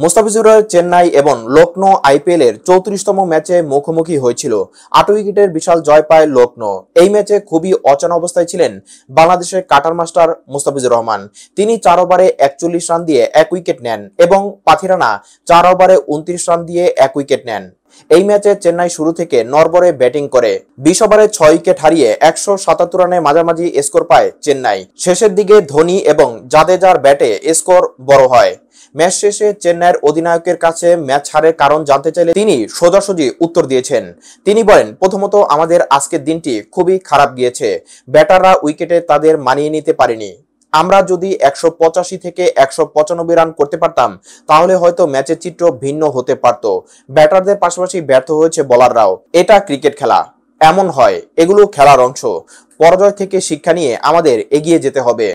মোস্তাফিজুর চেন্নাই এবং লক্ষ্ণৌ আইপিএল এর চৌত্রিশতম ম্যাচে মুখোমুখি হয়েছিল আট উইকেটের বিশাল জয় পায় লক্ষ্ণৌ এই ম্যাচে খুবই অচেনা অবস্থায় ছিলেন বাংলাদেশের কাটার মাস্টার মুস্তাফিজুর রহমান তিনি চার ওভারে একচল্লিশ রান দিয়ে এক উইকেট নেন এবং পাথিরানা চার ওভারে উনত্রিশ রান দিয়ে এক উইকেট নেন এই ম্যাচে চেন্নাই শুরু থেকে নরবরে ব্যাটিং করে বিশ ওভারে ছয় উইকেট হারিয়ে একশো সাতাত্তর রানে মাঝামাঝি স্কোর পায় চেন্নাই শেষের দিকে ধোনি এবং জাদেজার ব্যাটে স্কোর বড় হয় ম্যাচ শেষে চেন্নাইয়ের অধিনায়কের কাছে ম্যাচ হারের কারণ জানতে চাইলে তিনি সোজাসুজি উত্তর দিয়েছেন তিনি বলেন প্রথমত আমাদের আজকের দিনটি খুবই খারাপ গিয়েছে ব্যাটাররা উইকেটে তাদের মানিয়ে নিতে পারেনি আমরা যদি একশো পঁচাশি থেকে একশো পঁচানব্বই রান করতে পারতাম তাহলে হয়তো ম্যাচের চিত্র ভিন্ন হতে পারত ব্যাটারদের পাশাপাশি ব্যর্থ হয়েছে বলাররাও এটা ক্রিকেট খেলা এমন হয় এগুলো খেলার অংশ পরাজয় থেকে শিক্ষা নিয়ে আমাদের এগিয়ে যেতে হবে